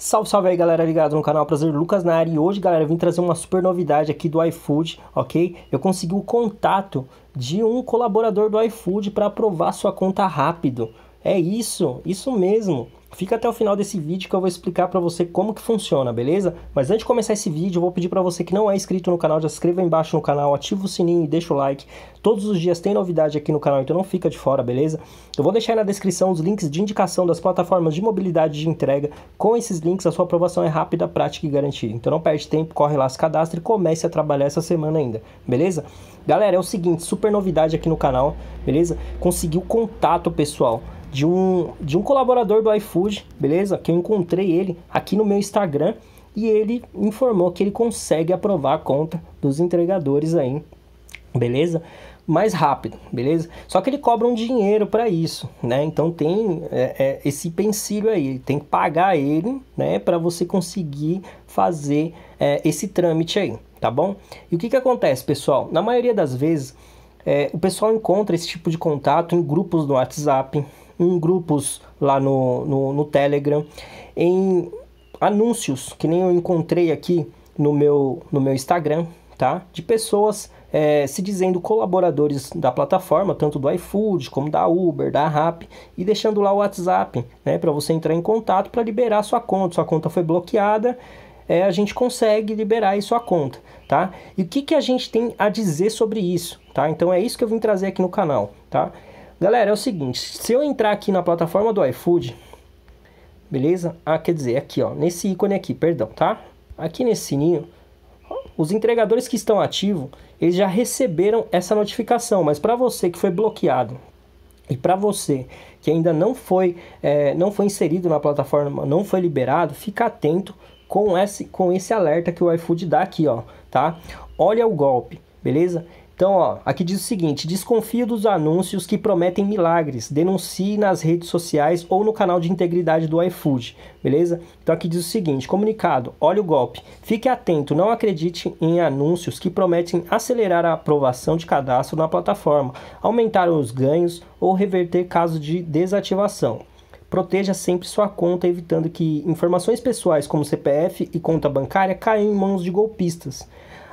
Salve, salve aí galera ligado no canal Prazer Lucas na área e hoje galera vim trazer uma super novidade aqui do iFood, ok? Eu consegui o contato de um colaborador do iFood para aprovar sua conta rápido, é isso, isso mesmo. Fica até o final desse vídeo que eu vou explicar para você como que funciona, beleza? Mas antes de começar esse vídeo, eu vou pedir para você que não é inscrito no canal, já se inscreva embaixo no canal, ativa o sininho e deixa o like. Todos os dias tem novidade aqui no canal, então não fica de fora, beleza? Eu vou deixar aí na descrição os links de indicação das plataformas de mobilidade de entrega. Com esses links, a sua aprovação é rápida, prática e garantida. Então não perde tempo, corre lá, se cadastre e comece a trabalhar essa semana ainda, beleza? Galera, é o seguinte, super novidade aqui no canal, beleza? Consegui o contato pessoal de um, de um colaborador do iFood, beleza? Que eu encontrei ele aqui no meu Instagram e ele informou que ele consegue aprovar a conta dos entregadores aí, beleza? Mais rápido, beleza? Só que ele cobra um dinheiro para isso, né? Então tem é, é, esse pensilho aí, tem que pagar ele, né? Para você conseguir fazer é, esse trâmite aí, tá bom? E o que que acontece, pessoal? Na maioria das vezes é, o pessoal encontra esse tipo de contato em grupos do WhatsApp, em grupos lá no, no, no Telegram, em anúncios que nem eu encontrei aqui no meu, no meu Instagram, tá? De pessoas é, se dizendo colaboradores da plataforma, tanto do iFood como da Uber, da Rap, e deixando lá o WhatsApp, né, para você entrar em contato para liberar sua conta. Sua conta foi bloqueada, é, a gente consegue liberar aí sua conta, tá? E o que, que a gente tem a dizer sobre isso, tá? Então é isso que eu vim trazer aqui no canal, tá? Galera, é o seguinte, se eu entrar aqui na plataforma do iFood, beleza? Ah, quer dizer, aqui ó, nesse ícone aqui, perdão, tá? Aqui nesse sininho, os entregadores que estão ativos, eles já receberam essa notificação, mas para você que foi bloqueado e para você que ainda não foi, é, não foi inserido na plataforma, não foi liberado, fica atento com esse, com esse alerta que o iFood dá aqui, ó, tá? Olha o golpe, beleza? Então, ó, aqui diz o seguinte: desconfie dos anúncios que prometem milagres. Denuncie nas redes sociais ou no canal de integridade do iFood, beleza? Então aqui diz o seguinte: comunicado, olhe o golpe. Fique atento, não acredite em anúncios que prometem acelerar a aprovação de cadastro na plataforma, aumentar os ganhos ou reverter caso de desativação. Proteja sempre sua conta, evitando que informações pessoais como CPF e conta bancária caiam em mãos de golpistas.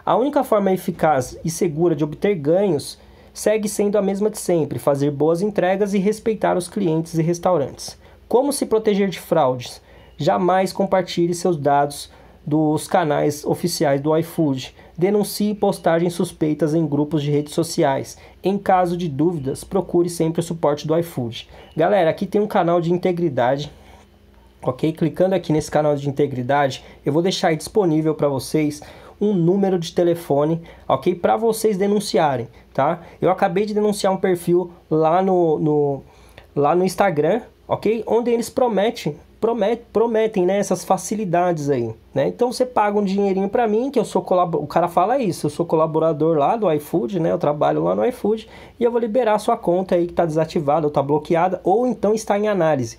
A única forma eficaz e segura de obter ganhos segue sendo a mesma de sempre: fazer boas entregas e respeitar os clientes e restaurantes. Como se proteger de fraudes? Jamais compartilhe seus dados dos canais oficiais do iFood. Denuncie postagens suspeitas em grupos de redes sociais. Em caso de dúvidas, procure sempre o suporte do iFood. Galera, aqui tem um canal de integridade. Ok? Clicando aqui nesse canal de integridade, eu vou deixar disponível para vocês um número de telefone, ok? Para vocês denunciarem, tá? Eu acabei de denunciar um perfil lá no, no, lá no Instagram, ok? Onde eles prometem, promet, prometem né, essas facilidades aí, né? Então você paga um dinheirinho para mim, que eu sou colaborador, o cara fala isso, eu sou colaborador lá do iFood, né? Eu trabalho lá no iFood e eu vou liberar sua conta aí que está desativada ou está bloqueada ou então está em análise.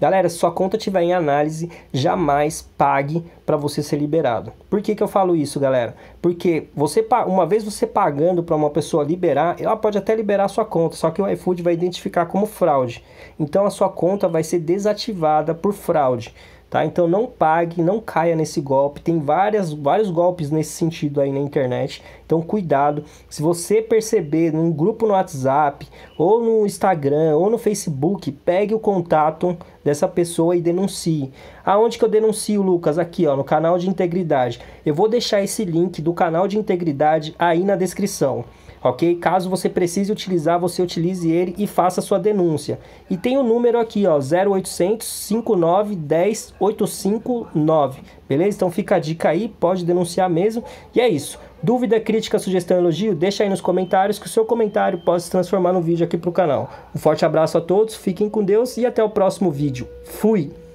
Galera, se sua conta estiver em análise, jamais pague para você ser liberado. Por que, que eu falo isso, galera? Porque você uma vez você pagando para uma pessoa liberar, ela pode até liberar a sua conta, só que o iFood vai identificar como fraude. Então a sua conta vai ser desativada por fraude tá? Então não pague, não caia nesse golpe. Tem várias, vários golpes nesse sentido aí na internet. Então cuidado. Se você perceber num grupo no WhatsApp, ou no Instagram, ou no Facebook, pegue o contato dessa pessoa e denuncie. Aonde que eu denuncio, Lucas? Aqui, ó, no canal de integridade. Eu vou deixar esse link do canal de integridade aí na descrição ok? Caso você precise utilizar, você utilize ele e faça sua denúncia. E tem o um número aqui, ó, 0800 59 10 859, beleza? Então fica a dica aí, pode denunciar mesmo. E é isso. Dúvida, crítica, sugestão, elogio, deixa aí nos comentários que o seu comentário pode se transformar num vídeo aqui pro canal. Um forte abraço a todos, fiquem com Deus e até o próximo vídeo. Fui!